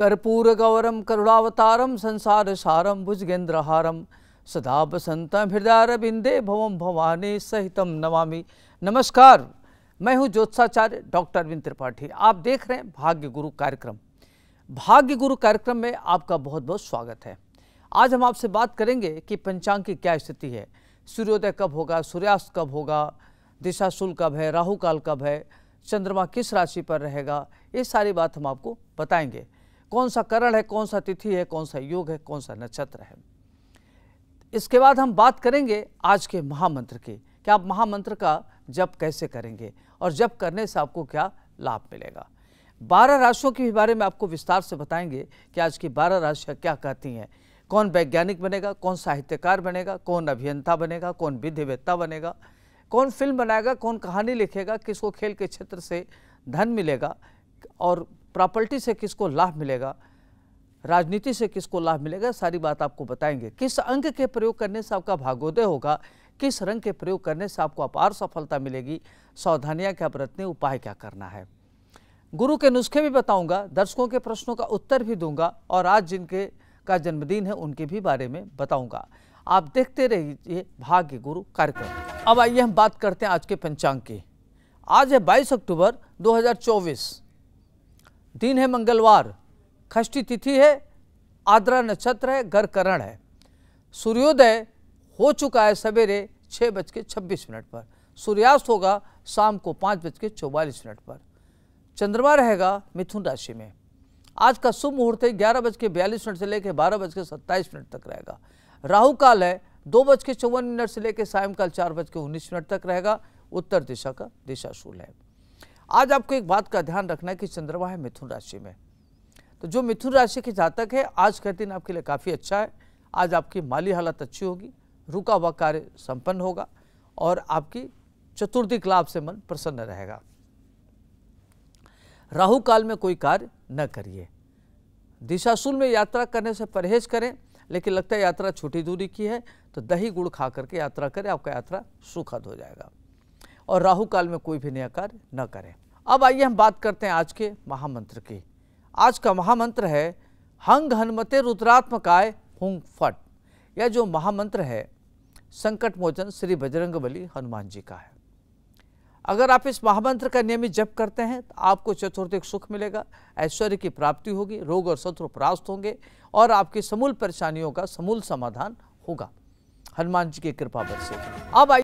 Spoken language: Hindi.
कर्पूर गौरम करुणावतारम संसार सारम भुजगेंद्रहारम सदा हृदय हृदयारविंदे भवम भवानी सहितम नमामि नमस्कार मैं हूं ज्योत्साचार्य डॉक्टर अरविंद त्रिपाठी आप देख रहे हैं भाग्य गुरु कार्यक्रम भाग्य गुरु कार्यक्रम में आपका बहुत बहुत स्वागत है आज हम आपसे बात करेंगे कि पंचांग की क्या स्थिति है सूर्योदय कब होगा सूर्यास्त कब होगा दिशाशुल कब है राहुकाल कब है चंद्रमा किस राशि पर रहेगा ये सारी बात हम आपको बताएंगे कौन सा करण है कौन सा तिथि है कौन सा योग है कौन सा नक्षत्र है इसके बाद हम बात करेंगे आज के महामंत्र की क्या आप महामंत्र का जप कैसे करेंगे और जप करने से आपको क्या लाभ मिलेगा बारह राशियों के बारे में आपको विस्तार से बताएंगे कि आज की बारह राशियाँ क्या कहती हैं कौन वैज्ञानिक बनेगा कौन साहित्यकार बनेगा कौन अभियंता बनेगा कौन विधिवेत्ता बनेगा कौन फिल्म बनाएगा कौन कहानी लिखेगा किसको खेल के क्षेत्र से धन मिलेगा और प्रॉपर्टी से किसको लाभ मिलेगा राजनीति से किसको लाभ मिलेगा सारी बात आपको बताएंगे किस अंग के प्रयोग करने से आपका भागोदय होगा किस रंग के प्रयोग करने से आपको अपार सफलता मिलेगी सावधानियां क्या बरतने उपाय क्या करना है गुरु के नुस्खे भी बताऊंगा दर्शकों के प्रश्नों का उत्तर भी दूंगा और आज जिनके का जन्मदिन है उनके भी बारे में बताऊंगा आप देखते रहिए भाग्य गुरु कार्यक्रम अब आइए हम बात करते हैं आज के पंचांग की आज है 22 अक्टूबर 2024 दिन है मंगलवार खष्टी तिथि है आद्रा नक्षत्र है घर करण है सूर्योदय हो चुका है सवेरे छः बज के छब्बीस मिनट पर सूर्यास्त होगा शाम को पाँच बज के चौवालीस मिनट पर चंद्रमा रहेगा मिथुन राशि में आज का शुभ मुहूर्त है ग्यारह बज के बयालीस मिनट से लेकर बारह बज के सत्ताईस मिनट तक रहेगा राहु काल है दो बज के चौवन मिनट से लेकर सायंकाल चार बज के उन्नीस मिनट तक रहेगा उत्तर दिशा का दिशाशूल है आज आपको एक बात का ध्यान रखना है कि चंद्रमा है मिथुन राशि में तो जो मिथुन राशि के जातक है आज का दिन आपके लिए काफ़ी अच्छा है आज आपकी माली हालत अच्छी होगी रुका हुआ कार्य संपन्न होगा और आपकी चतुर्थी लाभ से मन प्रसन्न रहेगा राहु काल में कोई कार्य न करिए दिशाशूल में यात्रा करने से परहेज करें लेकिन लगता है यात्रा छोटी दूरी की है तो दही गुड़ खा करके यात्रा करें आपका यात्रा सुखद हो जाएगा और राहु काल में कोई भी नया कार्य न करें अब आइए हम बात करते हैं आज के महामंत्र की आज का महामंत्र है हंग हनुमते रुद्रात्मकाय हुंग फट यह जो महामंत्र है संकट मोचन श्री बजरंग बली हनुमान जी का है अगर आप इस महामंत्र का नियमित जप करते हैं तो आपको चतुर्थिक सुख मिलेगा ऐश्वर्य की प्राप्ति होगी रोग और शत्रु परास्त होंगे और आपकी समूल परेशानियों का समूल समाधान होगा हनुमान जी की कृपा बरसे अब